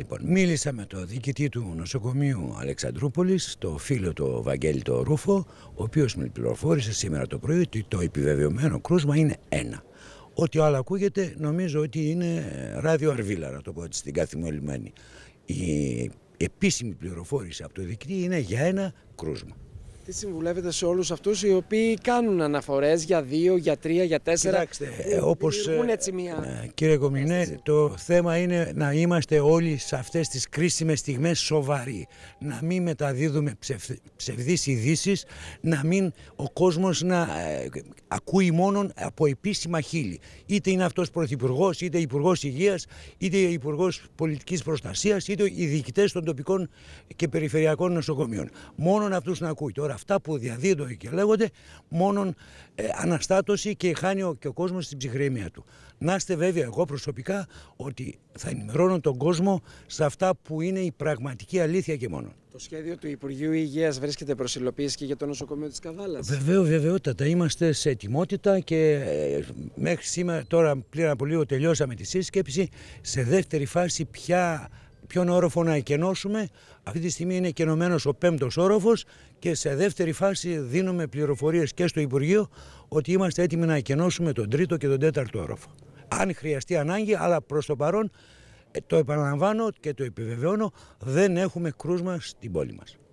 Λοιπόν, μίλησα με το διοικητή του νοσοκομείου Αλεξανδρούπολης, το φίλο του Βαγγέλη το Ρούφο, ο οποίος με πληροφόρησε σήμερα το πρωί ότι το επιβεβαιωμένο κρούσμα είναι ένα. Ό,τι άλλο ακούγεται νομίζω ότι είναι ράδιο αρβίλα, να το πω έτσι, στην καθημερινή. Η επίσημη πληροφόρηση από το διοικητή είναι για ένα κρούσμα. Τι συμβουλεύετε σε όλους αυτούς οι οποίοι κάνουν αναφορές για δύο, για τρία, για τέσσερα. Κοιτάξτε, ε, όπως. Ε, ναι, κύριε Κομινέ, το θέμα είναι να είμαστε όλοι σε αυτές τις κρίσιμες στιγμές σοβαροί. Να μην μεταδίδουμε ψευ... ψευδείς ειδήσεις, να μην ο κόσμος να ε, ακούει μόνο από επίσημα χείλη. Είτε είναι αυτός πρωθυπουργός, είτε υπουργός υγείας, είτε υπουργός πολιτικής προστασίας, είτε οι διοικητές των τοπικών και περιφερειακών νοσοκομείων. Μόνον αυτούς να ακούει. Τώρα αυτά που διαδίδονται και λέγονται μόνον ε, αναστάτωση και χάνει ο, και ο κόσμος την ψυχραιμία του. Να είστε βέβαια εγώ προσωπικά ότι θα ενημερώνω τον κόσμο σε αυτά που είναι η πραγματική αλήθεια και μόνο. Το σχέδιο του Υπουργείου Υγείας βρίσκεται προς υλοποίηση και για το νοσοκομείο της Καβάλας. Βεβαίως, βεβαιότατα. Είμαστε σε ετοιμότητα και ε, μέχρι σήμερα, τώρα πλήρα από λίγο τελειώσαμε τη σύσκεψη, σε δεύτερη φάση πια ποιον όροφο να εκενώσουμε. Αυτή τη στιγμή είναι εκενωμένο ο πέμπτος όροφος και σε δεύτερη φάση δίνουμε πληροφορίες και στο Υπουργείο ότι είμαστε έτοιμοι να εκενώσουμε τον τρίτο και τον τέταρτο όροφο. Αν χρειαστεί ανάγκη, αλλά προς το παρόν ε, το επαναλαμβάνω και το επιβεβαιώνω, δεν έχουμε κρούσμα στην πόλη μας.